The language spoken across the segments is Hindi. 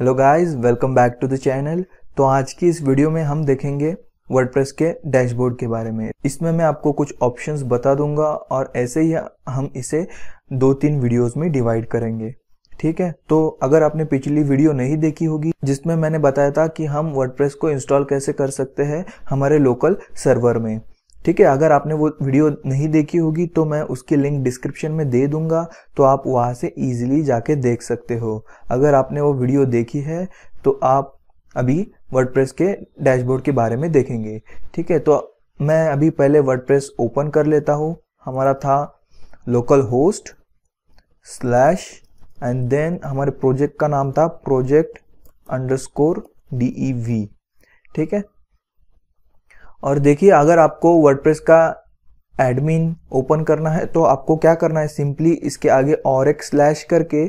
Hello guys welcome back to the channel तो आज की इस वीडियो में हम देखेंगे वर्डप्रेस के डैशबोर्ड के बारे में इसमें मैं आपको कुछ ऑप्शंस बता दूंगा और ऐसे ही हम इसे दो तीन वीडियोस में डिवाइड करेंगे ठीक है तो अगर आपने पिछली वीडियो नहीं देखी होगी जिसमें मैंने बताया था कि हम वर्डप्रेस को इंस्टॉल कैसे कर सकते हैं हमारे लोकल सर्वर में ठीक है अगर आपने वो वीडियो नहीं देखी होगी तो मैं उसकी लिंक डिस्क्रिप्शन में दे दूंगा तो आप वहां से ईजिली जाके देख सकते हो अगर आपने वो वीडियो देखी है तो आप अभी वर्डप्रेस के डैशबोर्ड के बारे में देखेंगे ठीक है तो मैं अभी पहले वर्डप्रेस ओपन कर लेता हूँ हमारा था local host slash and then हमारे प्रोजेक्ट का नाम था project underscore D E V ठीक है और देखिए अगर आपको वर्डप्रेस का एडमिन ओपन करना है तो आपको क्या करना है सिंपली इसके आगे और एक स्लैश करके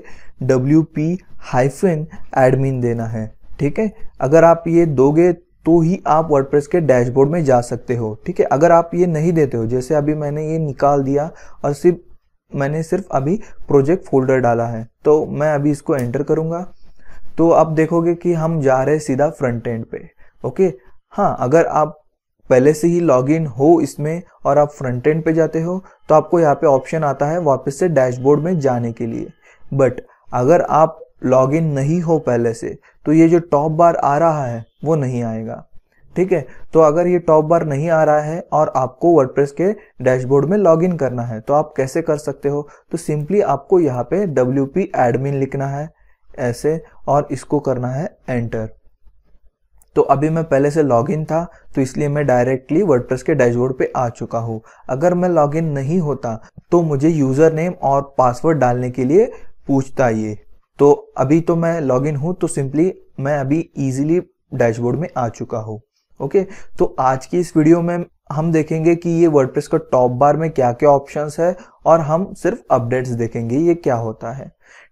डब्ल्यू पी हाइफिन एडमिन देना है ठीक है अगर आप ये दोगे तो ही आप वर्डप्रेस के डैशबोर्ड में जा सकते हो ठीक है अगर आप ये नहीं देते हो जैसे अभी मैंने ये निकाल दिया और सिर्फ मैंने सिर्फ अभी प्रोजेक्ट फोल्डर डाला है तो मैं अभी इसको एंटर करूँगा तो आप देखोगे कि हम जा रहे सीधा फ्रंट एंड पे ओके हाँ अगर आप पहले से ही लॉगिन हो इसमें और आप फ्रंट एंड पे जाते हो तो आपको यहाँ पे ऑप्शन आता है वापस से डैशबोर्ड में जाने के लिए बट अगर आप लॉगिन नहीं हो पहले से तो ये जो टॉप बार आ रहा है वो नहीं आएगा ठीक है तो अगर ये टॉप बार नहीं आ रहा है और आपको वर्डप्रेस के डैशबोर्ड में लॉगिन करना है तो आप कैसे कर सकते हो तो सिंपली आपको यहाँ पे डब्ल्यू पी एडमिन लिखना है ऐसे और इसको करना है एंटर तो अभी मैं पहले से लॉगिन था तो इसलिए मैं डायरेक्टली वर्डप्रेस के डैशबोर्ड पे आ चुका हूँ अगर मैं लॉगिन नहीं होता तो मुझे यूज़र नेम और पासवर्ड डालने के लिए पूछता ये तो अभी तो मैं लॉगिन हूँ तो सिंपली मैं अभी इजिली डैशबोर्ड में आ चुका हूँ ओके तो आज की इस वीडियो में हम देखेंगे कि ये वर्डप्रेस का टॉप बार में क्या क्या ऑप्शंस है और हम सिर्फ अपडेट्स देखेंगे ये क्या होता है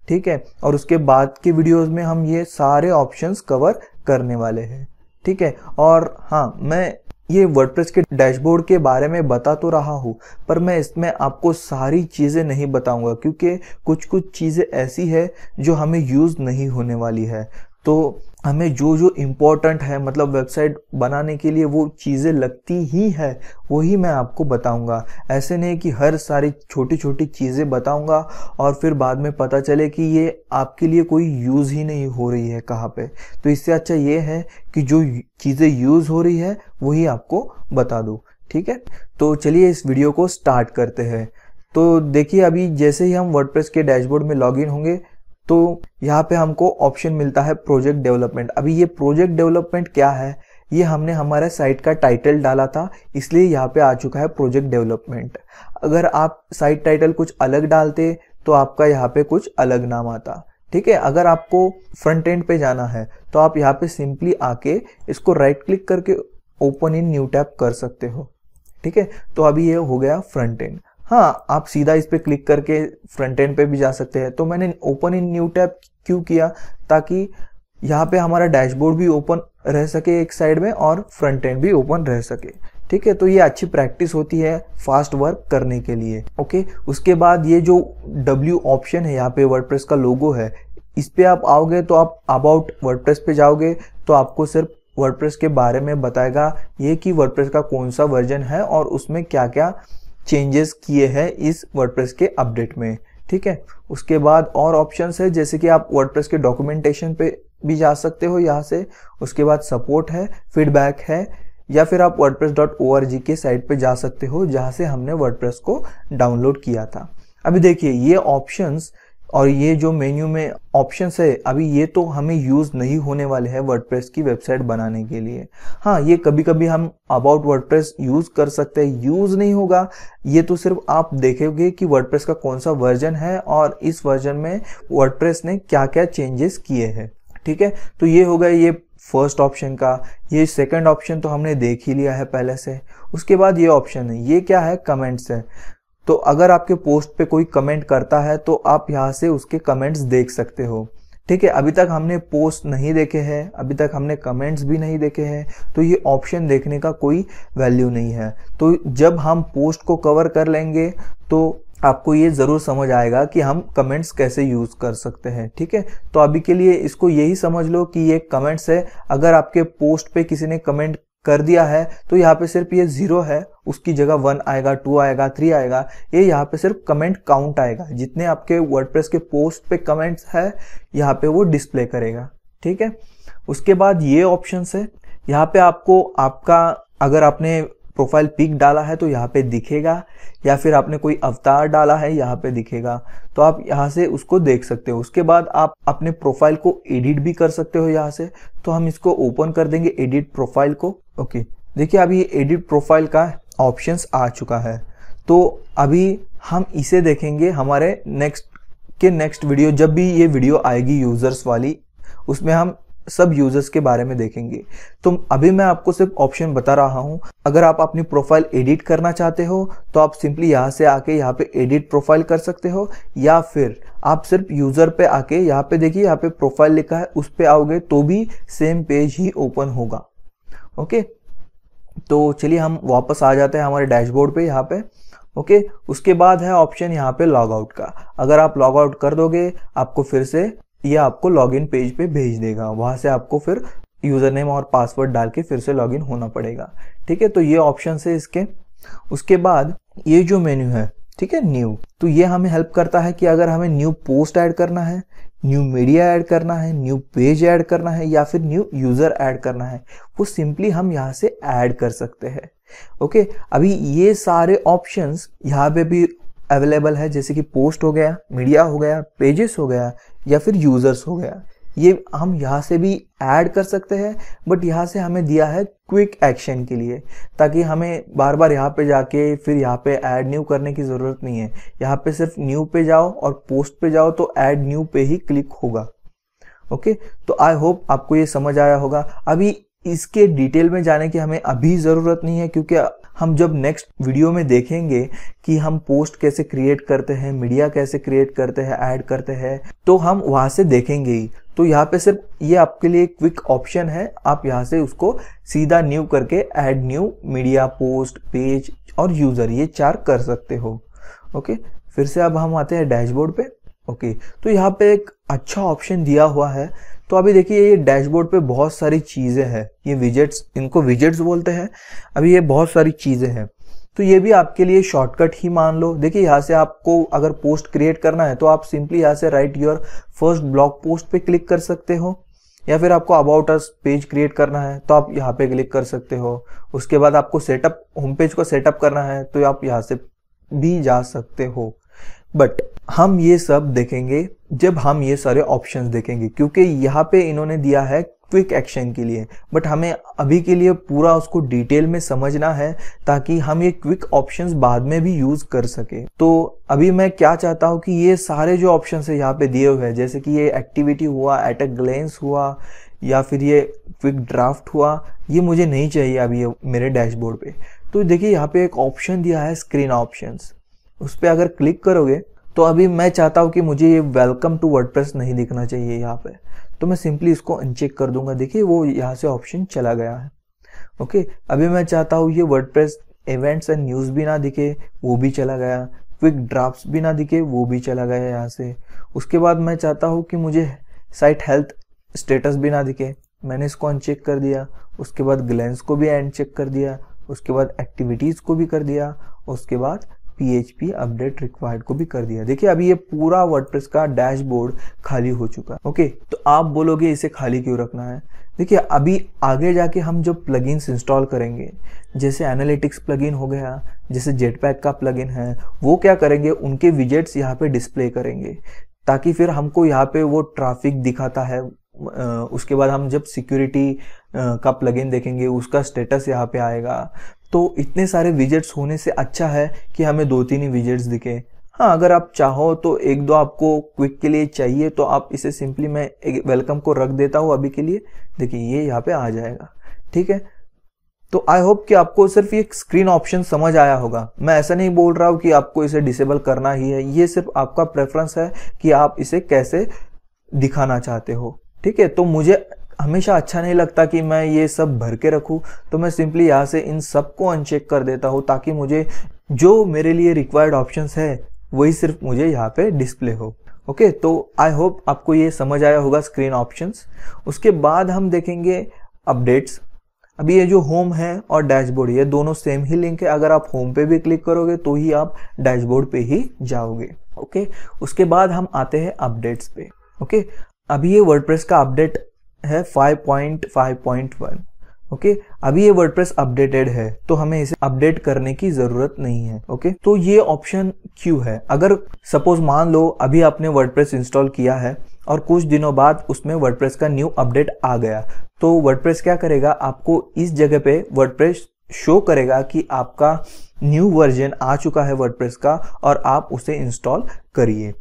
ठीक है और उसके बाद के वीडियोस में हम ये सारे ऑप्शंस कवर करने वाले हैं ठीक है और हाँ मैं ये वर्डप्रेस के डैशबोर्ड के बारे में बता तो रहा हूँ पर मैं इसमें आपको सारी चीज़ें नहीं बताऊंगा क्योंकि कुछ कुछ चीज़ें ऐसी है जो हमें यूज़ नहीं होने वाली है तो हमें जो जो इम्पोर्टेंट है मतलब वेबसाइट बनाने के लिए वो चीज़ें लगती ही है वही मैं आपको बताऊंगा ऐसे नहीं कि हर सारी छोटी छोटी चीज़ें बताऊंगा और फिर बाद में पता चले कि ये आपके लिए कोई यूज़ ही नहीं हो रही है कहाँ पे तो इससे अच्छा ये है कि जो चीज़ें यूज़ हो रही है वही आपको बता दूँ ठीक है तो चलिए इस वीडियो को स्टार्ट करते हैं तो देखिए अभी जैसे ही हम वर्डप्रेस के डैशबोर्ड में लॉगिन होंगे तो यहाँ पे हमको ऑप्शन मिलता है प्रोजेक्ट डेवलपमेंट अभी ये प्रोजेक्ट डेवलपमेंट क्या है ये हमने हमारे साइट का टाइटल डाला था इसलिए यहाँ पे आ चुका है प्रोजेक्ट डेवलपमेंट अगर आप साइट टाइटल कुछ अलग डालते तो आपका यहाँ पे कुछ अलग नाम आता ठीक है अगर आपको फ्रंट एंड पे जाना है तो आप यहाँ पे सिंपली आके इसको राइट क्लिक करके ओपन इन न्यू टैप कर सकते हो ठीक है तो अभी ये हो गया फ्रंट एंड हाँ आप सीधा इस पर क्लिक करके फ्रंट एंड पे भी जा सकते हैं तो मैंने ओपन इन न्यू टैब क्यों किया ताकि यहाँ पे हमारा डैशबोर्ड भी ओपन रह सके एक साइड में और फ्रंट एंड भी ओपन रह सके ठीक है तो ये अच्छी प्रैक्टिस होती है फास्ट वर्क करने के लिए ओके उसके बाद ये जो डब्ल्यू ऑप्शन है यहाँ पे वर्डप्रेस का लोगो है इस पर आप आओगे तो आप अबाउट वर्डप्रेस पे जाओगे तो आपको सिर्फ वर्डप्रेस के बारे में बताएगा ये कि वर्डप्रेस का कौन सा वर्जन है और उसमें क्या क्या चेंजेस किए हैं इस वर्डप्रेस के अपडेट में ठीक है उसके बाद और ऑप्शंस है जैसे कि आप वर्डप्रेस के डॉक्यूमेंटेशन पे भी जा सकते हो यहाँ से उसके बाद सपोर्ट है फीडबैक है या फिर आप wordpress.org के साइट पे जा सकते हो जहाँ से हमने वर्डप्रेस को डाउनलोड किया था अभी देखिए ये ऑप्शंस और ये जो मेन्यू में ऑप्शन है अभी ये तो हमें यूज़ नहीं होने वाले हैं वर्डप्रेस की वेबसाइट बनाने के लिए हाँ ये कभी कभी हम अबाउट वर्डप्रेस यूज़ कर सकते हैं यूज़ नहीं होगा ये तो सिर्फ आप देखोगे कि वर्डप्रेस का कौन सा वर्जन है और इस वर्जन में वर्डप्रेस ने क्या क्या चेंजेस किए हैं ठीक है तो ये हो गया ये फर्स्ट ऑप्शन का ये सेकंड ऑप्शन तो हमने देख ही लिया है पहले से उसके बाद ये ऑप्शन है ये क्या है कमेंट्स है तो अगर आपके पोस्ट पे कोई कमेंट करता है तो आप यहाँ से उसके कमेंट्स देख सकते हो ठीक है अभी तक हमने पोस्ट नहीं देखे हैं अभी तक हमने कमेंट्स भी नहीं देखे हैं तो ये ऑप्शन देखने का कोई वैल्यू नहीं है तो जब हम पोस्ट को कवर कर लेंगे तो आपको ये ज़रूर समझ आएगा कि हम कमेंट्स कैसे यूज़ कर सकते हैं ठीक है तो अभी के लिए इसको यही समझ लो कि ये कमेंट्स है अगर आपके पोस्ट पे किसी ने कमेंट कर दिया है तो यहाँ पे सिर्फ ये जीरो है उसकी जगह वन आएगा टू आएगा थ्री आएगा ये यहाँ पे सिर्फ कमेंट काउंट आएगा जितने आपके वर्डप्रेस के पोस्ट पे कमेंट्स है यहाँ पे वो डिस्प्ले करेगा ठीक है उसके बाद ये ऑप्शन है यहाँ पे आपको आपका अगर आपने प्रोफाइल पिक डाला है तो यहाँ पे दिखेगा या फिर आपने कोई अवतार डाला है यहाँ पे दिखेगा तो आप यहाँ से उसको देख सकते हो उसके बाद आप अपने प्रोफाइल को एडिट भी कर सकते हो यहाँ से तो हम इसको ओपन कर देंगे एडिट प्रोफाइल को ओके देखिए अभी एडिट प्रोफाइल का ऑप्शंस आ चुका है तो अभी हम इसे देखेंगे हमारे नेक्स्ट के नेक्स्ट वीडियो जब भी ये वीडियो आएगी यूज़र्स वाली उसमें हम सब यूजर्स के बारे में देखेंगे तो अभी मैं आपको सिर्फ ऑप्शन बता रहा हूं अगर आप अपनी प्रोफाइल एडिट करना चाहते हो तो आप सिंपली यहाँ से आके यहाँ पे एडिट प्रोफाइल कर सकते हो या फिर आप सिर्फ यूज़र पे आके यहाँ पे देखिए यहाँ पे प्रोफाइल लिखा है उस पर आओगे तो भी सेम पेज ही ओपन होगा ओके तो चलिए हम वापस आ जाते हैं हमारे डैशबोर्ड पे यहाँ पे ओके उसके बाद है ऑप्शन यहाँ पे लॉग आउट का अगर आप लॉग आउट कर दोगे आपको फिर से ये आपको लॉगिन पेज पे भेज देगा वहां से आपको फिर यूज़र नेम और पासवर्ड डाल के फिर से लॉगिन होना पड़ेगा ठीक है तो ये ऑप्शन है इसके उसके बाद ये जो मेन्यू है ठीक है न्यू तो ये हमें हेल्प करता है कि अगर हमें न्यू पोस्ट ऐड करना है न्यू मीडिया ऐड करना है न्यू पेज ऐड करना है या फिर न्यू यूज़र ऐड करना है वो सिंपली हम यहाँ से ऐड कर सकते हैं ओके अभी ये सारे ऑप्शंस यहाँ पे भी अवेलेबल है जैसे कि पोस्ट हो गया मीडिया हो गया पेजेस हो गया या फिर यूज़र्स हो गया ये हम यहाँ से भी ऐड कर सकते हैं बट यहाँ से हमें दिया है क्विक एक्शन के लिए ताकि हमें बार बार यहाँ पे जाके फिर यहाँ पे ऐड न्यू करने की ज़रूरत नहीं है यहाँ पे सिर्फ न्यू पे जाओ और पोस्ट पे जाओ तो ऐड न्यू पे ही क्लिक होगा ओके तो आई होप आपको ये समझ आया होगा अभी इसके डिटेल में जाने की हमें अभी ज़रूरत नहीं है क्योंकि हम जब नेक्स्ट वीडियो में देखेंगे कि हम पोस्ट कैसे क्रिएट करते हैं मीडिया कैसे क्रिएट करते हैं ऐड करते हैं तो हम वहाँ से देखेंगे ही तो यहाँ पे सिर्फ ये आपके लिए क्विक ऑप्शन है आप यहाँ से उसको सीधा न्यू करके add new media post page और यूज़र ये चार कर सकते हो ओके फिर से अब हम आते हैं डैशबोर्ड पे ओके तो यहाँ पे एक अच्छा ऑप्शन दिया हुआ है तो अभी देखिए ये डैशबोर्ड पे बहुत सारी चीज़ें हैं ये विजेट्स इनको विजेट्स बोलते हैं अभी ये बहुत सारी चीज़ें हैं तो ये भी आपके लिए शॉर्टकट ही मान लो देखिए यहाँ से आपको अगर पोस्ट क्रिएट करना है तो आप सिंपली यहाँ से write your first blog post पे क्लिक कर सकते हो या फिर आपको अबाउट अस पेज क्रिएट करना है तो आप यहाँ पे क्लिक कर सकते हो उसके बाद आपको सेटअप होम पेज को सेटअप करना है तो आप यहाँ से भी जा सकते हो बट हम ये सब देखेंगे जब हम ये सारे ऑप्शंस देखेंगे क्योंकि यहाँ पे इन्होंने दिया है क्विक एक्शन के लिए बट हमें अभी के लिए पूरा उसको डिटेल में समझना है ताकि हम ये क्विक ऑप्शंस बाद में भी यूज कर सके तो अभी मैं क्या चाहता हूँ कि ये सारे जो ऑप्शन है यहाँ पे दिए हुए हैं जैसे कि ये एक्टिविटी हुआ एट ग्लेंस हुआ या फिर ये क्विक ड्राफ्ट हुआ ये मुझे नहीं चाहिए अभी मेरे डैशबोर्ड पे तो देखिए यहाँ पे एक ऑप्शन दिया है स्क्रीन ऑप्शंस उस पर अगर क्लिक करोगे तो अभी मैं चाहता हूँ कि मुझे ये वेलकम टू वर्ड नहीं दिखना चाहिए यहाँ पे तो मैं सिंपली इसको अनचेक कर दूंगा देखिए वो यहाँ से ऑप्शन चला गया है ओके अभी मैं चाहता हूँ ये वर्ड इवेंट्स एंड न्यूज़ भी ना दिखे वो भी चला गया क्विक ड्राफ्ट भी ना दिखे वो भी चला गया यहाँ से उसके बाद मैं चाहता हूँ कि मुझे साइट हेल्थ स्टेटस भी ना दिखे मैंने इसको अनचेक कर दिया उसके बाद ग्लेंस को भी अनचेक कर दिया उसके बाद एक्टिविटीज़ को भी कर दिया उसके बाद php अपडेट रिक्वायर्ड को भी कर दिया देखिए अभी ये पूरा वर्डप्रेस का डैशबोर्ड खाली हो चुका है ओके तो आप बोलोगे इसे खाली क्यों रखना है देखिए अभी आगे जाके हम जो प्लगइन्स इंस्टॉल करेंगे जैसे एनालिटिक्स प्लगइन हो गया जैसे जेट पैक का प्लगइन है वो क्या करेंगे उनके विजेट्स यहाँ पे डिस्प्ले करेंगे ताकि फिर हमको यहाँ पे वो ट्राफिक दिखाता है उसके बाद हम जब सिक्योरिटी का प्लगइन देखेंगे उसका स्टेटस यहाँ पे आएगा तो इतने सारे विजेट्स होने से अच्छा है कि हमें दो तीन ही विजेट्स दिखे हाँ अगर आप चाहो तो एक दो आपको क्विक के लिए चाहिए तो आप इसे सिंपली मैं वेलकम को रख देता हूँ अभी के लिए देखिए ये यहाँ पे आ जाएगा ठीक है तो आई होप कि आपको सिर्फ ये स्क्रीन ऑप्शन समझ आया होगा मैं ऐसा नहीं बोल रहा हूँ कि आपको इसे डिसेबल करना ही है ये सिर्फ आपका प्रेफरेंस है कि आप इसे कैसे दिखाना चाहते हो ठीक है तो मुझे हमेशा अच्छा नहीं लगता कि मैं ये सब भर के रखूँ तो मैं सिंपली यहाँ से इन सब को अनचेक कर देता हूँ ताकि मुझे जो मेरे लिए रिक्वायर्ड ऑप्शंस है वही सिर्फ मुझे यहाँ पे डिस्प्ले हो ओके okay, तो आई होप आपको ये समझ आया होगा स्क्रीन ऑप्शंस उसके बाद हम देखेंगे अपडेट्स अभी ये जो होम है और डैशबोर्ड ये दोनों सेम ही लिंक है अगर आप होम पे भी क्लिक करोगे तो ही आप डैशबोर्ड पे ही जाओगे ओके okay? उसके बाद हम आते हैं अपडेट्स पे ओके okay? अभी ये वर्डप्रेस का अपडेट है 5.5.1 ओके अभी ये वर्डप्रेस अपडेटेड है तो हमें इसे अपडेट करने की जरूरत नहीं है ओके तो ये ऑप्शन क्यों है अगर सपोज मान लो अभी आपने वर्डप्रेस इंस्टॉल किया है और कुछ दिनों बाद उसमें वर्डप्रेस का न्यू अपडेट आ गया तो वर्डप्रेस क्या करेगा आपको इस जगह पे वर्डप्रेस शो करेगा कि आपका न्यू वर्जन आ चुका है वर्डप्रेस का और आप उसे इंस्टॉल करिए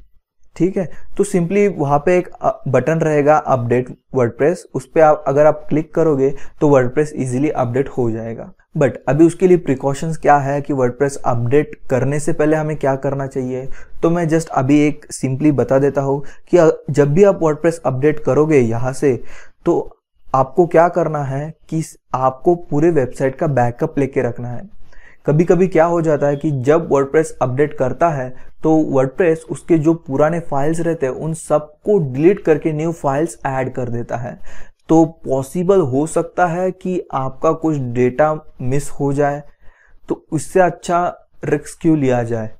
ठीक है तो सिंपली वहां पे एक बटन रहेगा अपडेट वर्डप्रेस उस पर आप अगर आप क्लिक करोगे तो वर्डप्रेस इजीली अपडेट हो जाएगा बट अभी उसके लिए प्रिकॉशंस क्या है कि वर्डप्रेस अपडेट करने से पहले हमें क्या करना चाहिए तो मैं जस्ट अभी एक सिंपली बता देता हूँ कि जब भी आप वर्डप्रेस अपडेट करोगे यहाँ से तो आपको क्या करना है कि आपको पूरे वेबसाइट का बैकअप लेके रखना है कभी कभी क्या हो जाता है कि जब वर्डप्रेस अपडेट करता है तो वर्डप्रेस उसके जो पुराने फाइल्स रहते हैं उन सबको डिलीट करके न्यू फाइल्स ऐड कर देता है तो पॉसिबल हो सकता है कि आपका कुछ डेटा मिस हो जाए तो उससे अच्छा रिक्स क्यों लिया जाए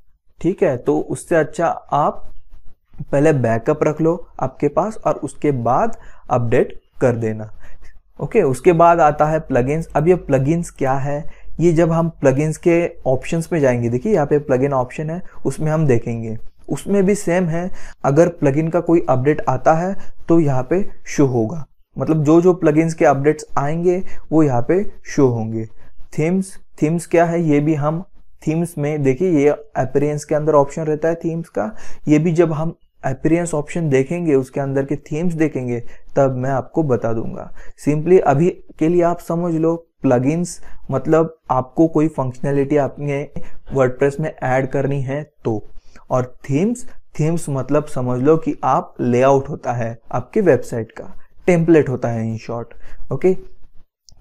ठीक है तो उससे अच्छा आप पहले बैकअप रख लो आपके पास और उसके बाद अपडेट कर देना ओके उसके बाद आता है प्लगइन्स अब ये प्लगइन्स क्या है ये जब हम प्लगइन्स के ऑप्शंस में जाएंगे देखिए यहाँ पे प्लगइन ऑप्शन है उसमें हम देखेंगे उसमें भी सेम है अगर प्लगइन का कोई अपडेट आता है तो यहाँ पे शो होगा मतलब जो जो प्लगइन्स के अपडेट्स आएंगे वो यहाँ पे शो होंगे थीम्स थीम्स क्या है ये भी हम थीम्स में देखिए ये अपेरियंस के अंदर ऑप्शन रहता है थीम्स का ये भी जब हम अपेरियंस ऑप्शन देखेंगे उसके अंदर के थीम्स देखेंगे तब मैं आपको बता दूंगा सिंपली अभी के लिए आप समझ लो प्लगइन्स मतलब आपको कोई फंक्शनैलिटी आपने वर्डप्रेस में ऐड करनी है तो और थीम्स थीम्स मतलब समझ लो कि आप लेआउट होता है आपके वेबसाइट का टेम्पलेट होता है इन शॉर्ट ओके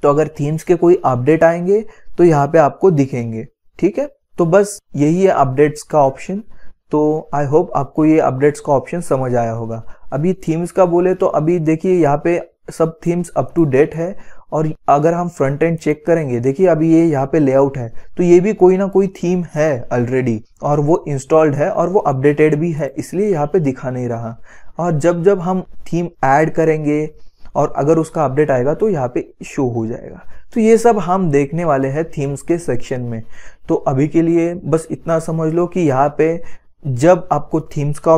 तो अगर थीम्स के कोई अपडेट आएंगे तो यहाँ पे आपको दिखेंगे ठीक है तो बस यही है अपडेट्स का ऑप्शन तो आई होप आपको ये अपडेट्स का ऑप्शन समझ आया होगा अभी थीम्स का बोले तो अभी देखिए यहाँ पे सब थीम्स अप टू डेट है और अगर हम फ्रंट एंड चेक करेंगे देखिए अभी ये यहाँ पे लेआउट है तो ये भी कोई ना कोई थीम है ऑलरेडी और वो इंस्टॉल्ड है और वो अपडेटेड भी है इसलिए यहाँ पे दिखा नहीं रहा और जब जब हम थीम ऐड करेंगे और अगर उसका अपडेट आएगा तो यहाँ पे शो हो जाएगा तो ये सब हम देखने वाले हैं थीम्स के सेक्शन में तो अभी के लिए बस इतना समझ लो कि यहाँ पे जब आपको थीम्स का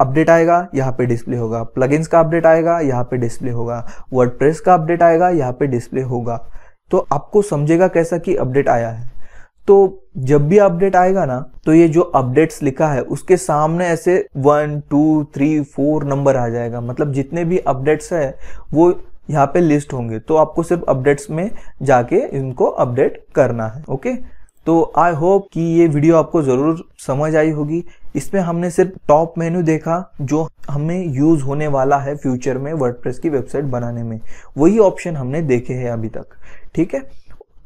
अपडेट आएगा यहाँ पे डिस्प्ले होगा प्लगइन्स का अपडेट आएगा यहाँ पे डिस्प्ले होगा वर्ड का अपडेट आएगा यहाँ पे डिस्प्ले होगा तो आपको समझेगा कैसा कि अपडेट आया है तो जब भी अपडेट आएगा ना तो ये जो अपडेट्स लिखा है उसके सामने ऐसे one two three four number आ जाएगा मतलब जितने भी अपडेट्स है वो यहाँ पे लिस्ट होंगे तो आपको सिर्फ अपडेट्स में जाके इनको अपडेट करना है ओके तो आई होप कि ये वीडियो आपको ज़रूर समझ आई होगी इसमें हमने सिर्फ टॉप मेन्यू देखा जो हमें यूज होने वाला है फ्यूचर में वर्डप्रेस की वेबसाइट बनाने में वही ऑप्शन हमने देखे हैं अभी तक ठीक है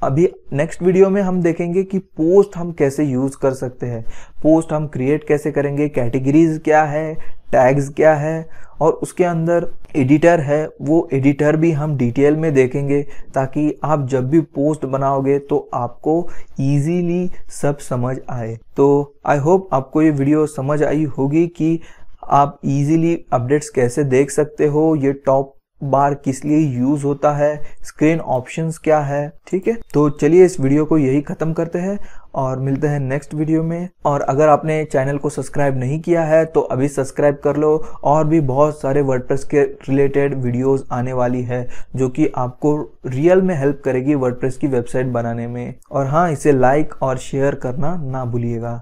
अभी नेक्स्ट वीडियो में हम देखेंगे कि पोस्ट हम कैसे यूज़ कर सकते हैं पोस्ट हम क्रिएट कैसे करेंगे कैटेगरीज क्या है टैग्स क्या है और उसके अंदर एडिटर है वो एडिटर भी हम डिटेल में देखेंगे ताकि आप जब भी पोस्ट बनाओगे तो आपको इजीली सब समझ आए तो आई होप आपको ये वीडियो समझ आई होगी कि आप इजीली अपडेट्स कैसे देख सकते हो ये टॉप बार किस लिए यूज होता है स्क्रीन ऑप्शंस क्या है ठीक है तो चलिए इस वीडियो को यही खत्म करते हैं और मिलते हैं नेक्स्ट वीडियो में और अगर आपने चैनल को सब्सक्राइब नहीं किया है तो अभी सब्सक्राइब कर लो और भी बहुत सारे वर्डप्रेस के रिलेटेड वीडियोस आने वाली है जो कि आपको रियल में हेल्प करेगी वर्डप्रेस की वेबसाइट बनाने में और हाँ इसे लाइक और शेयर करना ना भूलिएगा